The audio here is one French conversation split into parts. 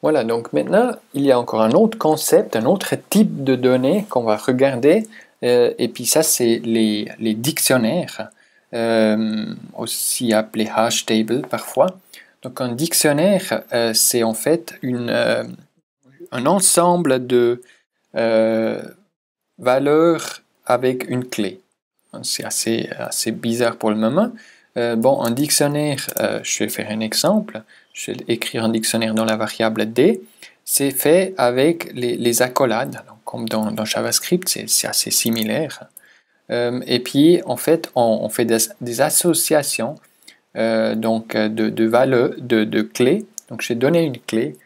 Voilà, donc maintenant, il y a encore un autre concept, un autre type de données qu'on va regarder, euh, et puis ça, c'est les, dictionnaires, euh, aussi appelés hash table parfois. Donc un dictionnaire, euh, c'est en fait un ensemble de valeurs avec une clé. C'est assez bizarre pour le moment, euh, bon, un dictionnaire, euh, je vais faire un exemple. Je vais écrire un dictionnaire dans la variable D. C'est fait avec les, accolades. Donc, comme dans, JavaScript, c'est assez similaire. Euh, et puis, en fait, on, fait des, associations donc de, de valeurs, de, clés. Donc, j'ai donné une clé.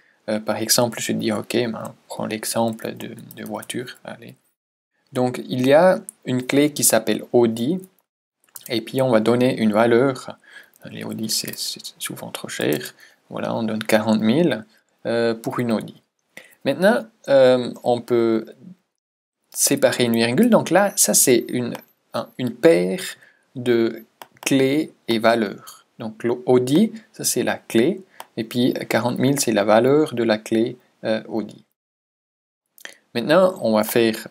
par exemple, je dis, OK, ben, on prends l'exemple de, de, voiture. Allez. Donc, il y a une clé qui s'appelle Audi et puis on va donner une valeur. Les Audi, c'est souvent trop cher. Voilà, on donne 40 000 euh, pour une Audi. Maintenant, euh, on peut séparer une virgule. Donc là, ça c'est une, paire de clés et valeurs. Donc Audi, ça c'est la clé. Et puis 40 000, c'est la valeur de la clé euh, Audi. Maintenant, on va faire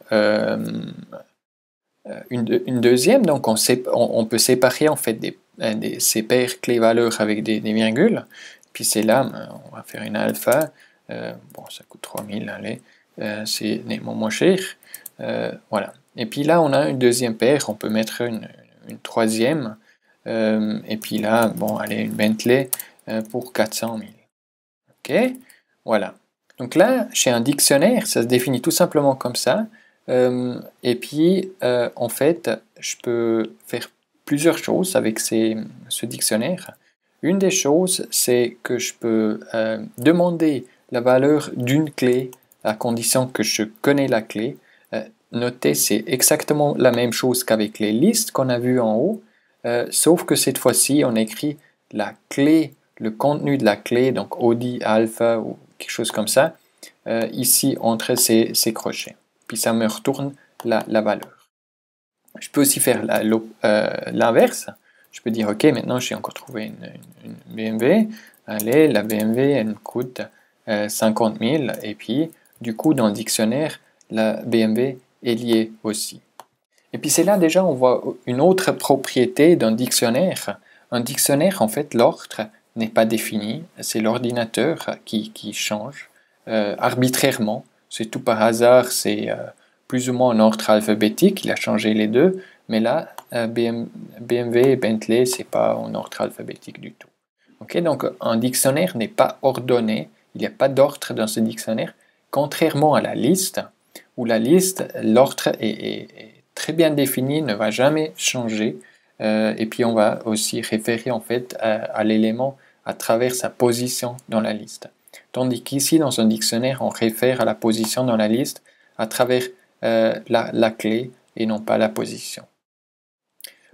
euh, une, deuxième, donc on, peut séparer en fait hein, ces paires clés-valeurs avec des, virgules, puis c'est là, ben, on va faire une alpha, euh, bon ça coûte 3000, allez, euh, c'est nettement moins cher, voilà. Et puis là on a une deuxième paire, on peut mettre une, troisième, et puis là, bon allez, une Bentley pour 400 000. Ok, voilà. Donc là, chez un dictionnaire, ça se définit tout simplement comme ça, euh, et puis, euh, en fait, je peux faire plusieurs choses avec ce dictionnaire. Une des choses, c'est que je peux euh, demander la valeur d'une clé à condition que je connais la clé. notez, c'est exactement la même chose qu'avec les listes qu'on a vues en haut, sauf que cette fois-ci, on écrit la clé, le contenu de la clé, donc Audi, Alpha ou quelque chose comme ça, ici entre ces crochets puis ça me retourne la, la valeur. Je peux aussi faire euh, l'inverse. je peux dire, OK, maintenant j'ai encore trouvé une, BMW. Allez, la BMW, elle coûte 50 euh, 000. Et puis, du coup, dans le dictionnaire, la BMW est liée aussi. Et puis c'est là déjà, on voit une autre propriété d'un dictionnaire. Un dictionnaire, en fait, l'ordre n'est pas défini. C'est l'ordinateur qui, change euh, arbitrairement c'est tout par hasard, c'est euh, plus ou moins en ordre alphabétique, il a changé les deux, mais là, euh, BMW et Bentley, c'est pas en ordre alphabétique du tout. donc un dictionnaire n'est pas ordonné, il n'y a pas d'ordre dans ce dictionnaire, contrairement à la liste, où la liste, l'ordre est, très bien défini, ne va jamais changer, euh, et puis on va aussi référer en fait à l'élément à travers sa position dans la liste. Tandis qu'ici, dans un dictionnaire, on réfère à la position dans la liste à travers euh, la, clé et non pas la position.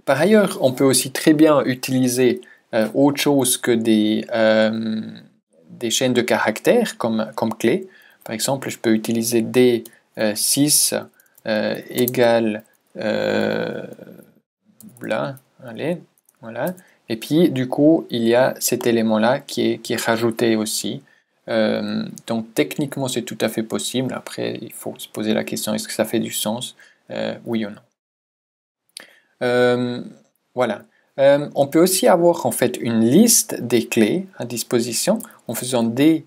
Par ailleurs, on peut aussi très bien utiliser euh, autre chose que des, euh, chaînes de caractères comme, clé. Par exemple, je peux utiliser D6 égale allez, voilà. Et puis, du coup, il y a cet élément-là qui qui est rajouté aussi. Euh, donc techniquement, c'est tout à fait possible. Après, il faut se poser la question, est-ce que ça fait du sens euh, Oui ou non euh, Voilà. on peut aussi avoir en fait une liste des clés à disposition en faisant des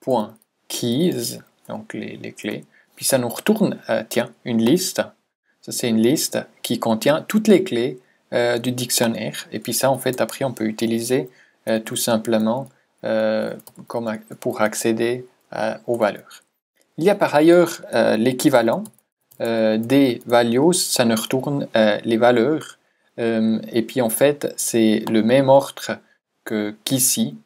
points keys, donc les, les clés. Puis ça nous retourne, tiens, une liste. Ça, c'est une liste qui contient toutes les clés du dictionnaire. Et puis ça, en fait, après, on peut utiliser tout simplement euh, pour accéder aux valeurs. Il y a par ailleurs euh, l'équivalent euh, des values, ça ne retourne les valeurs, et puis en fait c'est le même ordre qu'ici,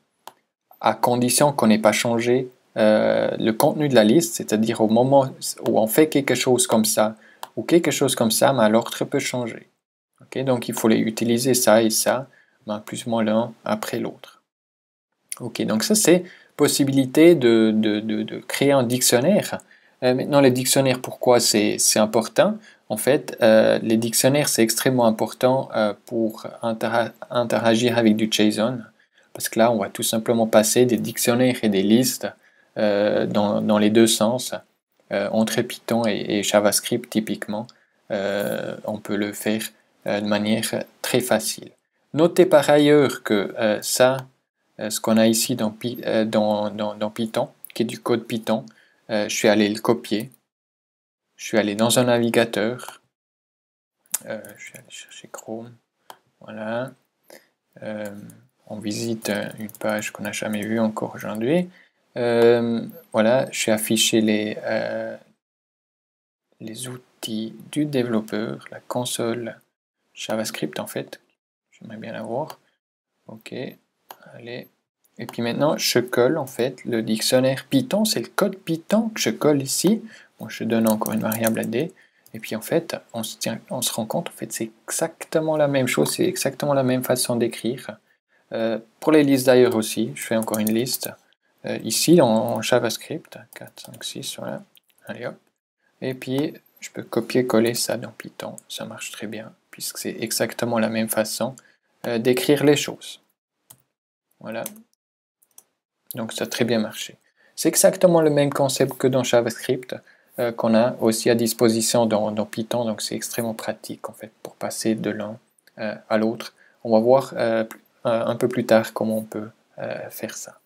à condition qu'on n'ait pas changé le contenu de la liste, c'est-à-dire au moment où on fait quelque chose comme ça, ou quelque chose comme ça, mais ben, l'ordre peut changer. donc il faut les utiliser ça et ça, ben, plus ou moins l'un après l'autre. Ok, donc ça c'est possibilité de, de, de, créer un dictionnaire. Euh, maintenant, les dictionnaires, pourquoi c'est important En fait, euh, les dictionnaires, c'est extrêmement important euh, pour interagir avec du JSON, parce que là, on va tout simplement passer des dictionnaires et des listes euh, dans, dans, les deux sens, euh, entre Python et JavaScript typiquement. on peut le faire de manière très facile. Notez par ailleurs que ça, euh, ce qu'on a ici euh, dans, Python, qui est du code Python. Euh, je suis allé le copier. Je suis allé dans un navigateur. je suis allé chercher Chrome. Voilà. on visite une page qu'on n'a jamais vue encore aujourd'hui. voilà, je suis affiché les, les outils du développeur, la console JavaScript en fait. J'aimerais bien la voir. OK. Allez. Et puis maintenant, je colle en fait le dictionnaire Python, c'est le code Python que je colle ici. je donne encore une variable à d. Et puis en fait, on se, rend compte, en fait, c'est exactement la même chose, c'est exactement la même façon d'écrire. Euh, pour les listes d'ailleurs aussi, je fais encore une liste. Euh, ici, en, JavaScript, 4, 5, 6, voilà. Allez hop. Et puis, je peux copier-coller ça dans Python, ça marche très bien, puisque c'est exactement la même façon euh, d'écrire les choses. Voilà. Donc ça a très bien marché. C'est exactement le même concept que dans JavaScript, euh, qu'on a aussi à disposition dans, Python, donc c'est extrêmement pratique en fait pour passer de l'un euh, à l'autre. On va voir euh, un peu plus tard comment on peut faire ça.